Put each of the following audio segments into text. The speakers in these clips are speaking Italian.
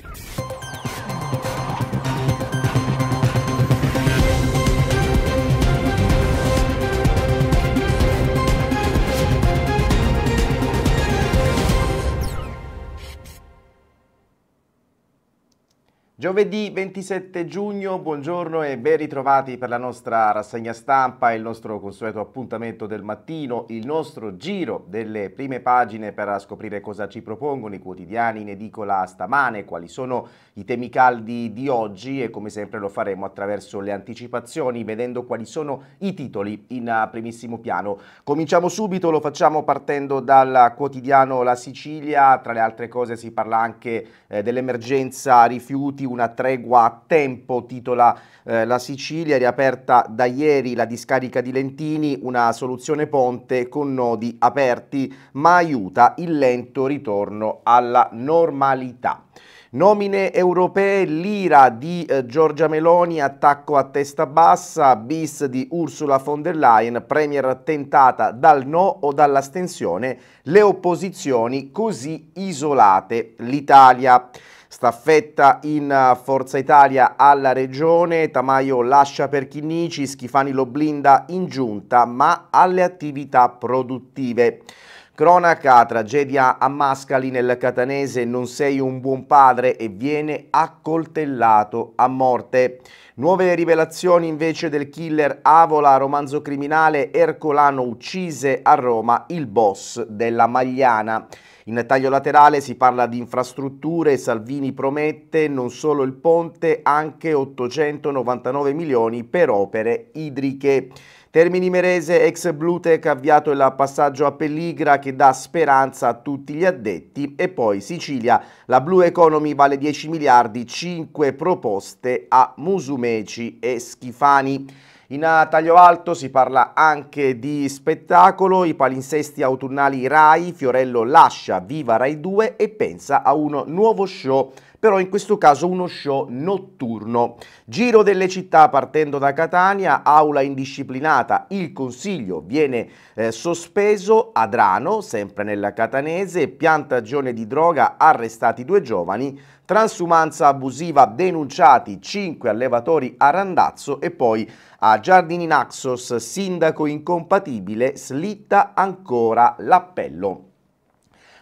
you Giovedì 27 giugno, buongiorno e ben ritrovati per la nostra rassegna stampa, il nostro consueto appuntamento del mattino, il nostro giro delle prime pagine per scoprire cosa ci propongono i quotidiani in edicola stamane, quali sono i temi caldi di oggi e come sempre lo faremo attraverso le anticipazioni, vedendo quali sono i titoli in primissimo piano. Cominciamo subito, lo facciamo partendo dal quotidiano La Sicilia, tra le altre cose si parla anche eh, dell'emergenza rifiuti una tregua a tempo, titola eh, la Sicilia, riaperta da ieri la discarica di Lentini, una soluzione ponte con nodi aperti, ma aiuta il lento ritorno alla normalità. Nomine europee, l'ira di eh, Giorgia Meloni, attacco a testa bassa, bis di Ursula von der Leyen, premier tentata dal no o dall'astensione, le opposizioni così isolate, l'Italia. Staffetta in eh, Forza Italia alla Regione, Tamaio lascia per Chinnici, Schifani lo blinda in giunta ma alle attività produttive. Cronaca, tragedia a Mascali nel Catanese, non sei un buon padre e viene accoltellato a morte. Nuove rivelazioni invece del killer Avola, romanzo criminale Ercolano uccise a Roma il boss della Magliana. In taglio laterale si parla di infrastrutture, Salvini promette non solo il ponte, anche 899 milioni per opere idriche. Termini Merese, ex Blutec, avviato il passaggio a Pelligra che dà speranza a tutti gli addetti e poi Sicilia, la Blue Economy vale 10 miliardi, 5 proposte a Musumeci e Schifani. In taglio alto si parla anche di spettacolo, i palinsesti autunnali Rai, Fiorello lascia Viva Rai 2 e pensa a un nuovo show però in questo caso uno show notturno. Giro delle città partendo da Catania, aula indisciplinata, il consiglio viene eh, sospeso, Adrano, sempre nella catanese, piantagione di droga, arrestati due giovani, transumanza abusiva denunciati cinque allevatori a Randazzo e poi a Giardini Naxos, sindaco incompatibile, slitta ancora l'appello.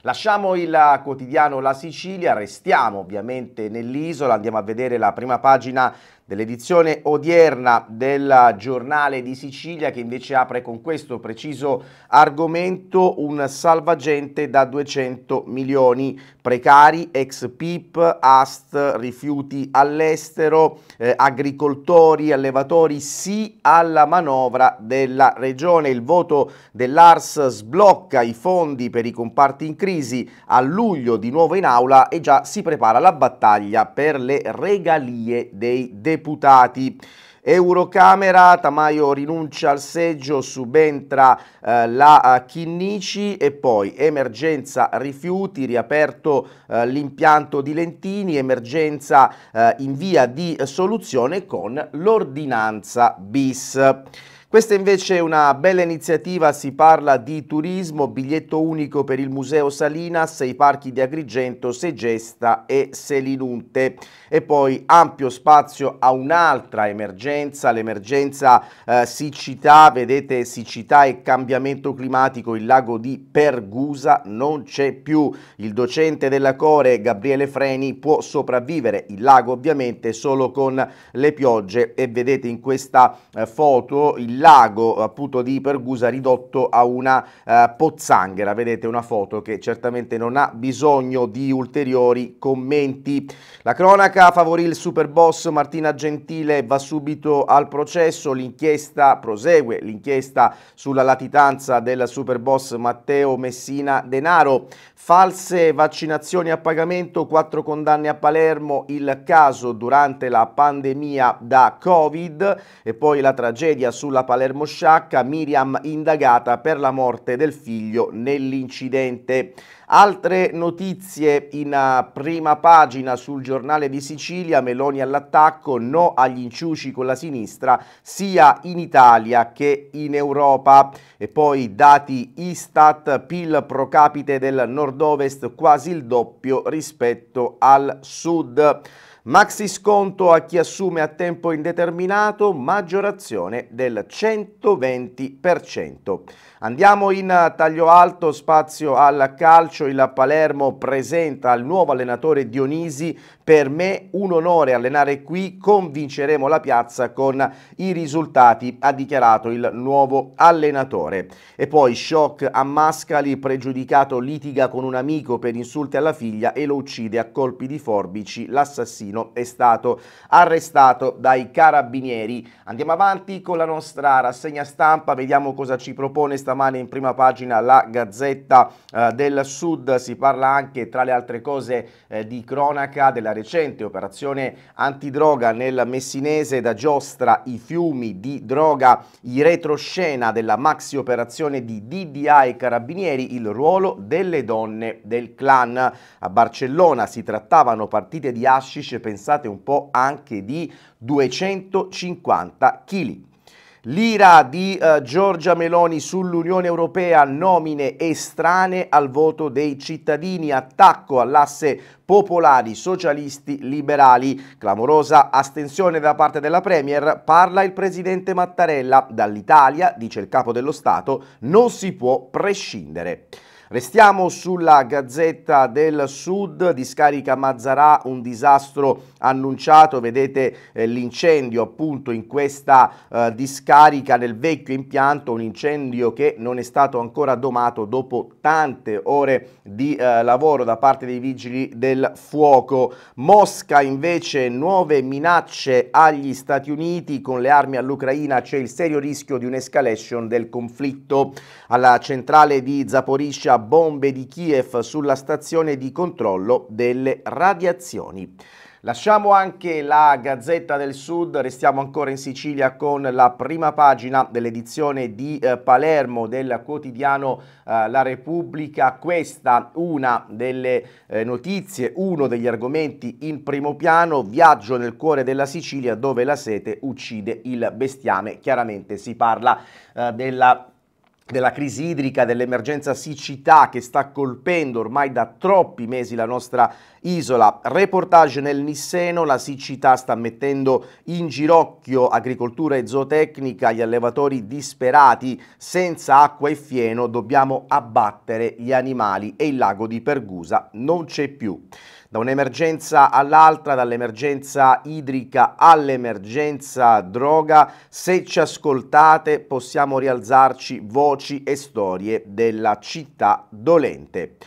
Lasciamo il quotidiano La Sicilia, restiamo ovviamente nell'isola, andiamo a vedere la prima pagina dell'edizione odierna del giornale di Sicilia che invece apre con questo preciso argomento un salvagente da 200 milioni precari, ex PIP, AST, rifiuti all'estero, eh, agricoltori, allevatori, sì alla manovra della regione. Il voto dell'ARS sblocca i fondi per i comparti in crisi a luglio di nuovo in aula e già si prepara la battaglia per le regalie dei deputati deputati. Eurocamera, Tamaio rinuncia al seggio, subentra eh, la eh, Chinnici e poi emergenza rifiuti, riaperto eh, l'impianto di Lentini, emergenza eh, in via di soluzione con l'ordinanza bis. Questa invece è una bella iniziativa, si parla di turismo, biglietto unico per il Museo Salinas, i parchi di Agrigento, Segesta e Selinunte. E poi ampio spazio a un'altra emergenza, l'emergenza eh, siccità, vedete siccità e cambiamento climatico, il lago di Pergusa non c'è più. Il docente della Core, Gabriele Freni, può sopravvivere il lago ovviamente solo con le piogge e vedete in questa eh, foto il lago appunto di Pergusa ridotto a una eh, pozzanghera, vedete una foto che certamente non ha bisogno di ulteriori commenti. La cronaca favorì il super boss Martina Gentile va subito al processo, l'inchiesta prosegue, l'inchiesta sulla latitanza del super boss Matteo Messina Denaro, false vaccinazioni a pagamento, quattro condanne a Palermo, il caso durante la pandemia da Covid e poi la tragedia sulla Palermo Sciacca, Miriam indagata per la morte del figlio nell'incidente. Altre notizie in eh, prima pagina sul giornale di Sicilia, Meloni all'attacco, no agli inciuci con la sinistra sia in Italia che in Europa. E poi dati Istat, PIL pro capite del nord-ovest quasi il doppio rispetto al sud. Maxi sconto a chi assume a tempo indeterminato, maggiorazione del 120%. Andiamo in eh, taglio alto, spazio al calcio, il Palermo presenta al nuovo allenatore Dionisi, per me un onore allenare qui, convinceremo la piazza con i risultati, ha dichiarato il nuovo allenatore. E poi shock a Mascali, pregiudicato litiga con un amico per insulti alla figlia e lo uccide a colpi di forbici, l'assassino Martino è stato arrestato dai carabinieri. Andiamo avanti con la nostra rassegna stampa, vediamo cosa ci propone stamane in prima pagina la Gazzetta eh, del Sud. Si parla anche, tra le altre cose, eh, di cronaca della recente operazione antidroga nel Messinese da Giostra, i fiumi di droga, i retroscena della maxi operazione di DDA e Carabinieri, il ruolo delle donne del clan. A Barcellona si trattavano partite di hashish pensate un po', anche di 250 kg. L'ira di eh, Giorgia Meloni sull'Unione Europea, nomine estranee al voto dei cittadini, attacco all'asse popolari, socialisti, liberali. Clamorosa astensione da parte della Premier, parla il presidente Mattarella. Dall'Italia, dice il capo dello Stato, non si può prescindere. Restiamo sulla Gazzetta del Sud, discarica Mazzarà, un disastro annunciato, vedete eh, l'incendio appunto in questa eh, discarica nel vecchio impianto, un incendio che non è stato ancora domato dopo tante ore di eh, lavoro da parte dei vigili del fuoco. Mosca invece nuove minacce agli Stati Uniti con le armi all'Ucraina, c'è il serio rischio di un'escalation del conflitto. Alla centrale di Zaporizia bombe di Kiev sulla stazione di controllo delle radiazioni. Lasciamo anche la Gazzetta del Sud, restiamo ancora in Sicilia con la prima pagina dell'edizione di eh, Palermo del quotidiano eh, La Repubblica. Questa una delle eh, notizie, uno degli argomenti in primo piano, viaggio nel cuore della Sicilia dove la sete uccide il bestiame. Chiaramente si parla eh, della della crisi idrica, dell'emergenza siccità che sta colpendo ormai da troppi mesi la nostra isola. Reportage nel Nisseno, la siccità sta mettendo in ginocchio agricoltura e zootecnica, gli allevatori disperati, senza acqua e fieno dobbiamo abbattere gli animali e il lago di Pergusa non c'è più da un'emergenza all'altra, dall'emergenza idrica all'emergenza droga, se ci ascoltate possiamo rialzarci voci e storie della città dolente.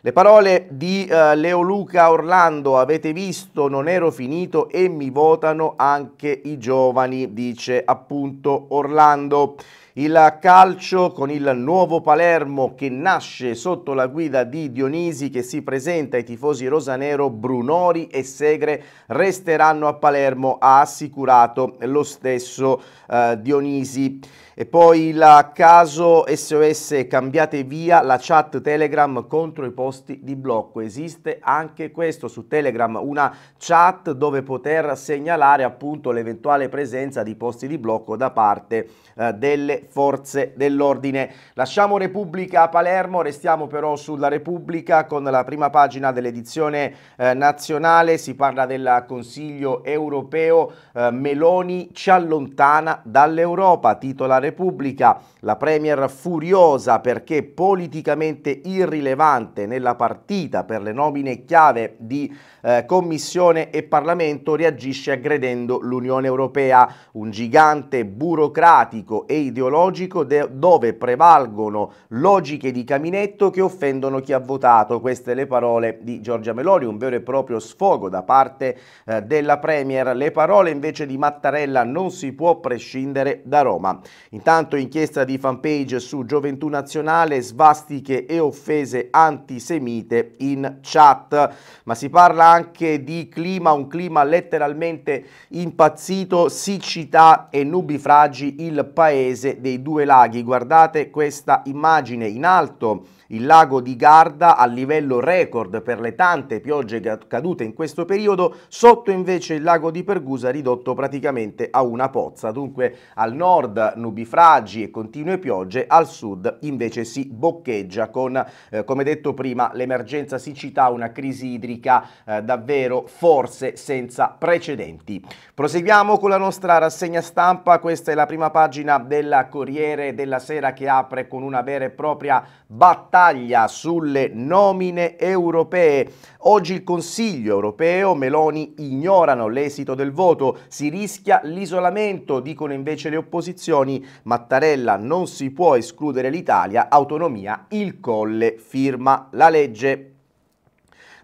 Le parole di uh, Leo Luca Orlando, avete visto, non ero finito e mi votano anche i giovani, dice appunto Orlando. Il calcio con il nuovo Palermo che nasce sotto la guida di Dionisi che si presenta ai tifosi rosanero Brunori e Segre resteranno a Palermo, ha assicurato lo stesso eh, Dionisi. E poi il caso SOS cambiate via la chat Telegram contro i posti di blocco. Esiste anche questo su Telegram, una chat dove poter segnalare appunto l'eventuale presenza di posti di blocco da parte eh, delle forze dell'ordine. Lasciamo Repubblica a Palermo, restiamo però sulla Repubblica con la prima pagina dell'edizione eh, nazionale, si parla del Consiglio europeo, eh, Meloni ci allontana dall'Europa, titola Repubblica, la Premier furiosa perché politicamente irrilevante nella partita per le nomine chiave di eh, Commissione e Parlamento reagisce aggredendo l'Unione Europea, un gigante burocratico e ideologico ideologico dove prevalgono logiche di caminetto che offendono chi ha votato. Queste le parole di Giorgia Meloni, un vero e proprio sfogo da parte eh, della Premier. Le parole invece di Mattarella non si può prescindere da Roma. Intanto inchiesta di fanpage su Gioventù Nazionale, svastiche e offese antisemite in chat. Ma si parla anche di clima, un clima letteralmente impazzito, siccità e nubifragi, il paese dei due laghi. Guardate questa immagine in alto il lago di Garda a livello record per le tante piogge cadute in questo periodo, sotto invece il lago di Pergusa ridotto praticamente a una pozza. Dunque al nord nubifragi e continue piogge, al sud invece si boccheggia con, eh, come detto prima, l'emergenza siccità, una crisi idrica eh, davvero forse senza precedenti. Proseguiamo con la nostra rassegna stampa, questa è la prima pagina della Corriere della Sera che apre con una vera e propria battaglia battaglia sulle nomine europee. Oggi il Consiglio europeo, Meloni ignorano l'esito del voto, si rischia l'isolamento, dicono invece le opposizioni. Mattarella non si può escludere l'Italia, autonomia, il Colle firma la legge.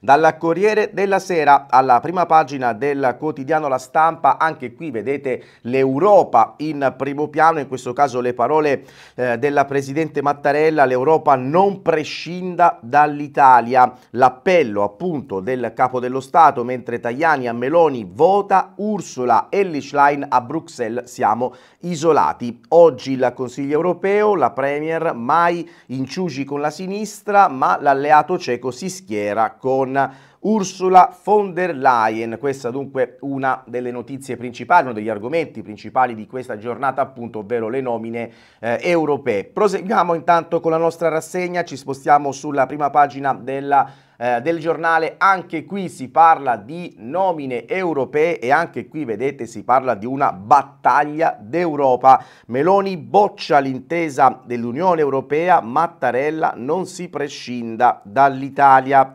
Dal Corriere della Sera alla prima pagina del quotidiano La Stampa, anche qui vedete l'Europa in primo piano, in questo caso le parole eh, della Presidente Mattarella, l'Europa non prescinda dall'Italia, l'appello appunto del Capo dello Stato, mentre Tajani a Meloni vota, Ursula e Lichline a Bruxelles siamo isolati. Oggi il Consiglio europeo, la Premier mai inciugi con la sinistra, ma l'alleato cieco si schiera con con Ursula von der Leyen. Questa dunque una delle notizie principali, uno degli argomenti principali di questa giornata appunto, ovvero le nomine eh, europee. Proseguiamo intanto con la nostra rassegna, ci spostiamo sulla prima pagina della eh, del giornale, anche qui si parla di nomine europee e anche qui vedete si parla di una battaglia d'Europa. Meloni boccia l'intesa dell'Unione Europea, Mattarella non si prescinda dall'Italia.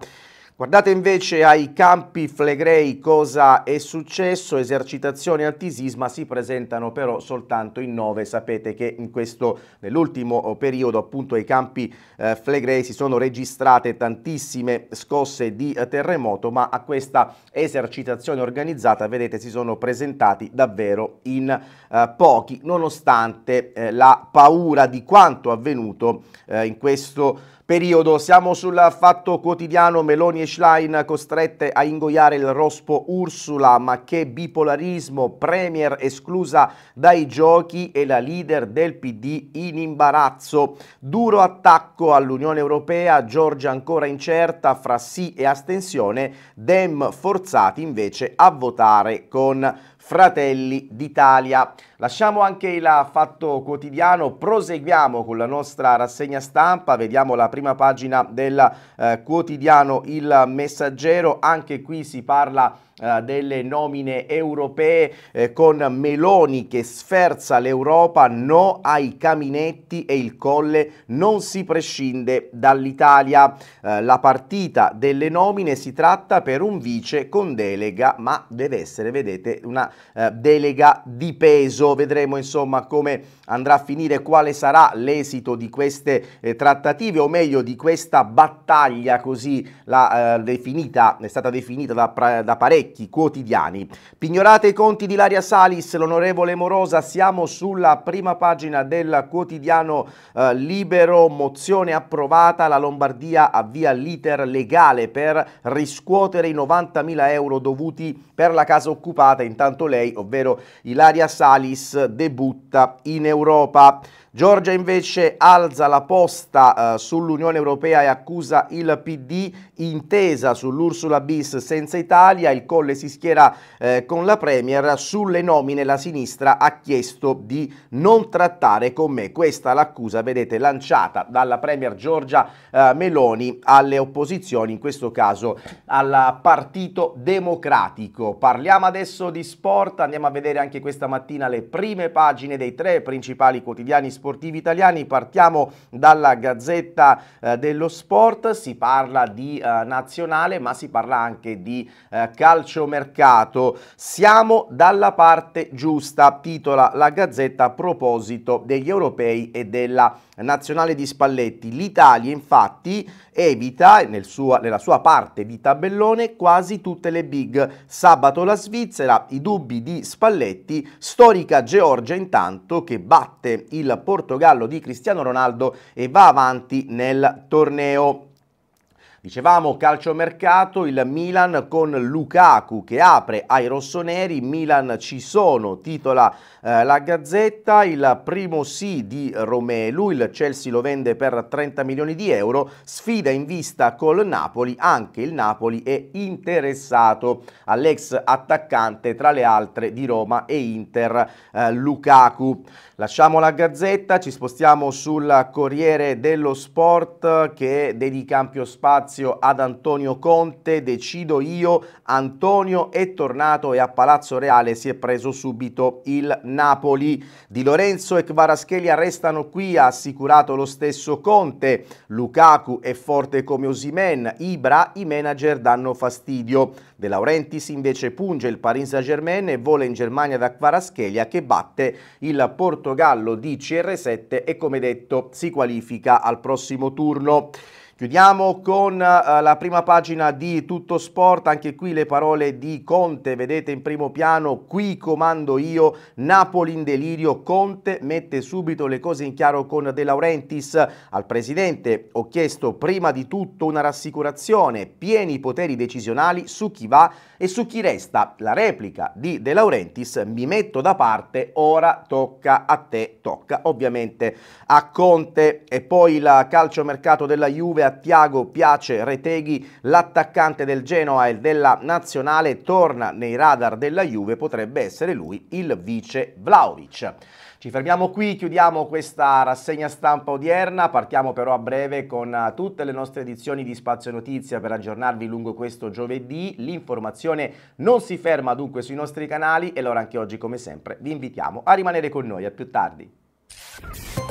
Guardate invece ai campi flegrei cosa è successo, esercitazioni antisisma si presentano però soltanto in nove, sapete che nell'ultimo oh, periodo appunto ai campi eh, flegrei si sono registrate tantissime scosse di eh, terremoto ma a questa esercitazione organizzata vedete si sono presentati davvero in eh, pochi, nonostante eh, la paura di quanto avvenuto eh, in questo periodo. Siamo sul fatto quotidiano, Meloni e Schlein costrette a ingoiare il rospo Ursula, ma che bipolarismo, Premier esclusa dai giochi e la leader del PD in imbarazzo. Duro attacco all'Unione Europea, Giorgia ancora incerta fra sì e astensione, Dem forzati invece a votare con Fratelli d'Italia. Lasciamo anche il fatto quotidiano, proseguiamo con la nostra rassegna stampa, vediamo la prima pagina del eh, quotidiano Il Messaggero, anche qui si parla eh, delle nomine europee eh, con Meloni che sferza l'Europa, no ai caminetti e il colle non si prescinde dall'Italia. Eh, la partita delle nomine si tratta per un vice con delega, ma deve essere, vedete, una eh, delega di peso vedremo insomma come andrà a finire, quale sarà l'esito di queste eh, trattative o meglio di questa battaglia così la, eh, definita, è stata definita da, da parecchi quotidiani. Pignorate i conti di Laria Salis, l'onorevole Morosa, siamo sulla prima pagina del quotidiano eh, Libero, mozione approvata, la Lombardia avvia l'iter legale per riscuotere i 90.000 euro dovuti per la casa occupata, intanto lei, ovvero Ilaria Salis, Alice debutta in Europa. Giorgia invece alza la posta eh, sull'Unione Europea e accusa il PD intesa sull'Ursula bis senza Italia, il Colle si schiera eh, con la Premier, sulle nomine la sinistra ha chiesto di non trattare con me. Questa l'accusa, vedete, lanciata dalla Premier Giorgia eh, Meloni alle opposizioni, in questo caso al Partito Democratico. Parliamo adesso di sport, andiamo a vedere anche questa mattina le prime pagine dei tre principali quotidiani sportivi sportivi italiani. Partiamo dalla Gazzetta eh, dello Sport, si parla di eh, nazionale ma si parla anche di eh, calciomercato. Siamo dalla parte giusta, titola la Gazzetta a proposito degli europei e della nazionale di Spalletti. L'Italia infatti evita nel sua, nella sua parte di tabellone quasi tutte le big. Sabato la Svizzera, i dubbi di Spalletti, storica Georgia intanto che batte il Portogallo Portogallo di Cristiano Ronaldo e va avanti nel torneo. Dicevamo calciomercato, il Milan con Lukaku che apre ai rossoneri, Milan ci sono, titola eh, la Gazzetta, il primo sì di Romelu, il Chelsea lo vende per 30 milioni di euro, sfida in vista col Napoli, anche il Napoli è interessato all'ex attaccante tra le altre di Roma e Inter eh, Lukaku. Lasciamo la Gazzetta, ci spostiamo sul Corriere dello Sport che dedica ampio spazio spazio ad Antonio Conte, decido io, Antonio è tornato e a Palazzo Reale si è preso subito il Napoli. Di Lorenzo e Kvaraschelia restano qui, ha assicurato lo stesso Conte, Lukaku è forte come Osimen, Ibra i manager danno fastidio. De Laurentiis invece punge il Paris Saint Germain e vola in Germania da Kvaraschelia che batte il Portogallo di CR7 e come detto si qualifica al prossimo turno. Chiudiamo con eh, la prima pagina di Tutto Sport, anche qui le parole di Conte, vedete in primo piano, qui comando io, Napoli in delirio, Conte mette subito le cose in chiaro con De Laurentiis. Al Presidente ho chiesto prima di tutto una rassicurazione, pieni poteri decisionali su chi va e su chi resta. La replica di De Laurentiis, mi metto da parte, ora tocca a te, tocca ovviamente a Conte. E poi il calciomercato della Juve 9 a Tiago Piace Reteghi, l'attaccante del Genoa e della Nazionale, torna nei radar della Juve, potrebbe essere lui il vice Vlaovic. Ci fermiamo qui, chiudiamo questa rassegna stampa odierna, partiamo però a breve con eh, tutte le nostre edizioni di Spazio Notizia per aggiornarvi lungo questo giovedì. L'informazione non si ferma dunque sui nostri canali e allora anche oggi come sempre vi invitiamo a rimanere con noi, a più tardi.